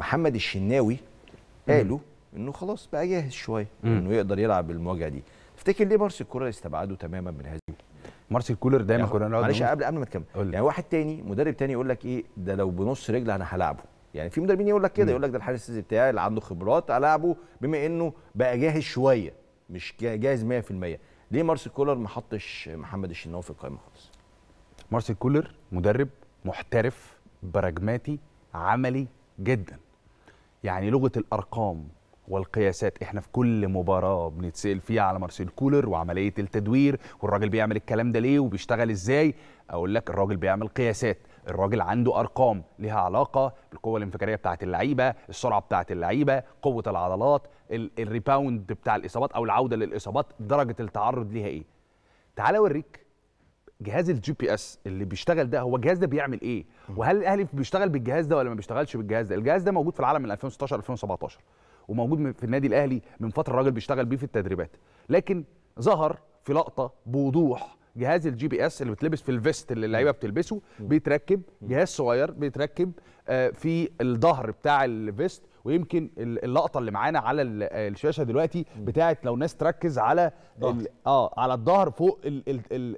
محمد الشناوي قالوا انه خلاص بقى جاهز شويه انه يقدر يلعب المواجهه دي تفتكر ليه مارسيل كولر استبعده تماما من هذه مارسيل كولر دايما كنا نقعد معلش قبل قبل ما تكمل يعني واحد تاني مدرب تاني يقول لك ايه ده لو بنص رجل انا هلعبه يعني في مدربين يقول لك كده يقول لك ده الحارس بتاعي اللي عنده خبرات هلاعبه بما انه بقى جاهز شويه مش جاهز 100% ليه مارسيل كولر ما حطش محمد الشناوي في القائمه خالص مارسيل كولر مدرب محترف براجماتي عملي جدا يعني لغه الارقام والقياسات احنا في كل مباراه بنتسال فيها على مارسيل كولر وعمليه التدوير والراجل بيعمل الكلام ده ليه وبيشتغل ازاي اقول لك الراجل بيعمل قياسات الراجل عنده ارقام لها علاقه بالقوه الانفجاريه بتاعه اللعيبه السرعه بتاعه اللعيبه قوه العضلات الريباوند بتاع الاصابات او العوده للاصابات درجه التعرض ليها ايه تعال اوريك جهاز الجي بي اس اللي بيشتغل ده هو الجهاز ده بيعمل ايه؟ وهل الاهلي بيشتغل بالجهاز ده ولا ما بيشتغلش بالجهاز ده؟ الجهاز ده موجود في العالم من 2016 2017 وموجود في النادي الاهلي من فتره الراجل بيشتغل بيه في التدريبات، لكن ظهر في لقطه بوضوح جهاز الجي بي اس اللي بتلبس في الفيست اللي اللعيبه بتلبسه بيتركب جهاز صغير بيتركب آه، في الظهر بتاع الفيست ويمكن اللقطه اللي معانا على الشاشه دلوقتي بتاعت لو ناس تركز على اه على الظهر فوق الـ الـ الـ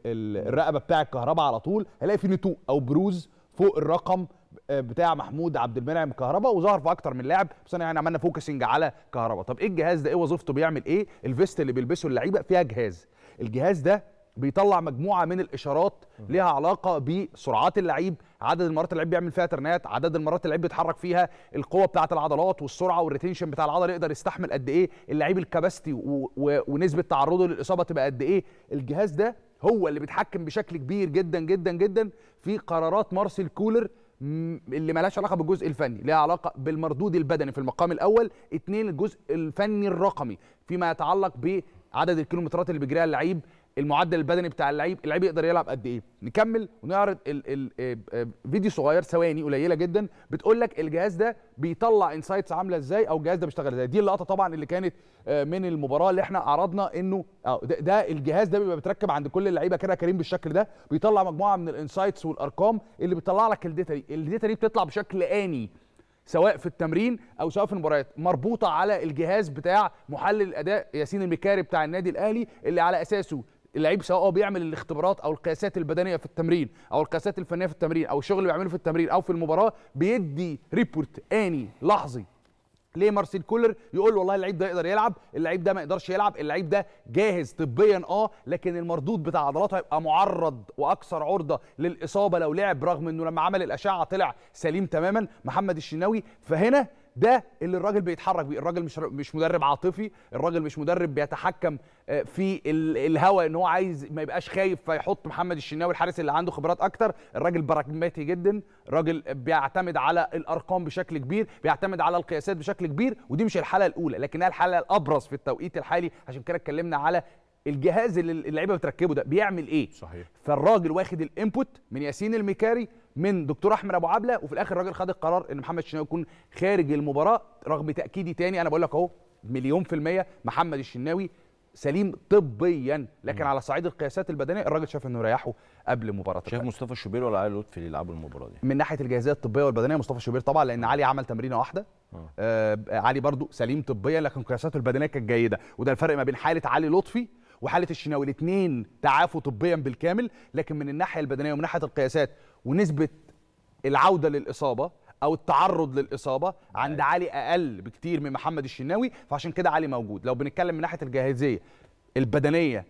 الرقبه بتاع الكهرباء على طول هلاقي في نتوء او بروز فوق الرقم آه، بتاع محمود عبد المنعم كهربا وظهر في اكتر من لاعب بس انا يعني عملنا فوكسنج على كهربا طب ايه الجهاز ده ايه وظيفته بيعمل ايه الفيست اللي بيلبسه اللعيبه فيها جهاز الجهاز ده بيطلع مجموعه من الاشارات ليها علاقه بسرعات اللعيب عدد المرات اللعيب بيعمل فيها ترنات عدد المرات اللعيب بيتحرك فيها القوه بتاعه العضلات والسرعه والريتنشن بتاع العضل يقدر يستحمل قد ايه اللعيب الكباستي ونسبه تعرضه للاصابه تبقى قد ايه الجهاز ده هو اللي بيتحكم بشكل كبير جدا جدا جدا في قرارات مارسيل كولر اللي مالهاش علاقه بالجزء الفني ليها علاقه بالمردود البدني في المقام الاول اتنين الجزء الفني الرقمي فيما يتعلق بعدد الكيلومترات اللي بيجريها اللعيب المعدل البدني بتاع اللعيب اللعيب يقدر يلعب قد ايه نكمل ونعرض آه، آه، فيديو صغير ثواني قليله جدا بتقول لك الجهاز ده بيطلع انسايتس عامله ازاي او الجهاز ده بيشتغل ازاي دي اللقطه طبعا اللي كانت آه، من المباراه اللي احنا عرضنا انه ده, ده الجهاز ده بيبقى بيتركب عند كل اللعيبه كده كريم بالشكل ده بيطلع مجموعه من الانسايتس والارقام اللي بتطلع لك الداتا دي الداتا دي بتطلع بشكل اني سواء في التمرين او سواء في المباريات مربوطه على الجهاز بتاع محلل الاداء ياسين المكاري بتاع النادي الاهلي اللي على اساسه اللعيب سواء بيعمل الاختبارات او القياسات البدنيه في التمرين او القياسات الفنيه في التمرين او الشغل اللي بيعمله في التمرين او في المباراه بيدي ريبورت اني لحظي ليه مارسيل كولر يقول والله اللعيب ده يقدر يلعب اللعيب ده ما يقدرش يلعب اللعيب ده جاهز طبيا اه لكن المردود بتاع عضلاته هيبقى معرض واكثر عرضه للاصابه لو لعب رغم انه لما عمل الاشعه طلع سليم تماما محمد الشناوي فهنا ده اللي الراجل بيتحرك بيه الراجل مش مش مدرب عاطفي الراجل مش مدرب بيتحكم آه، في الهوى ان هو عايز ما يبقاش خايف فيحط محمد الشناوي الحارس اللي عنده خبرات اكتر الراجل براجماتي جدا الراجل بيعتمد على الارقام بشكل كبير بيعتمد على القياسات بشكل كبير ودي مش الحاله الاولى لكنها الحاله الابرز في التوقيت الحالي عشان كده اتكلمنا على الجهاز اللي اللعيبه بتركبه ده بيعمل ايه صحيح فالراجل واخد الانبوت من ياسين المكاري من دكتور احمد ابو عبله وفي الاخر الراجل خد القرار ان محمد الشناوي يكون خارج المباراه رغم تاكيدي تاني انا بقول لك اهو مليون في الميه محمد الشناوي سليم طبيا لكن مم. على صعيد القياسات البدنيه الراجل شاف انه يريحه قبل مباراه شايف مصطفى الشوبير ولا علي لطفي اللي يلعبوا المباراه دي من ناحيه الجاهزيه الطبيه والبدنيه مصطفى الشوبير طبعا لان آه. علي عمل تمرينه واحده آه. آه علي برضو سليم طبيا لكن قياساته البدنيه كانت جيده وده الفرق ما بين حاله علي لطفي وحاله الشناوي الاثنين تعافوا طبيا بالكامل لكن من الناحيه البدنيه ومن ناحيه القياسات ونسبه العوده للاصابه او التعرض للاصابه عند أيوة. علي اقل بكتير من محمد الشناوي فعشان كده علي موجود لو بنتكلم من ناحيه الجاهزيه البدنيه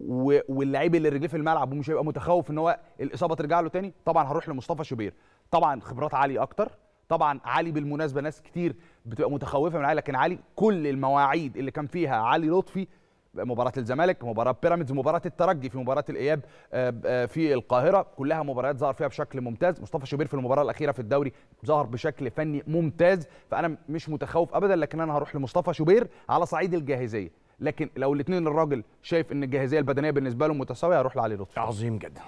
واللعيب اللي رجليه في الملعب ومش هيبقى متخوف ان هو الاصابه ترجع له تاني طبعا هروح لمصطفى شوبير طبعا خبرات علي اكتر طبعا علي بالمناسبه ناس كتير بتبقى متخوفه من علي لكن علي كل المواعيد اللي كان فيها علي لطفي مباراه الزمالك مباراه بيراميدز مباراه الترجي في مباراه الاياب آه، آه، في القاهره كلها مباريات ظهر فيها بشكل ممتاز مصطفى شوبير في المباراه الاخيره في الدوري ظهر بشكل فني ممتاز فانا مش متخوف ابدا لكن انا هروح لمصطفى شوبير على صعيد الجاهزيه لكن لو الاثنين الراجل شايف ان الجاهزيه البدنيه بالنسبه له متساويه هروح لعلي لطفي عظيم جدا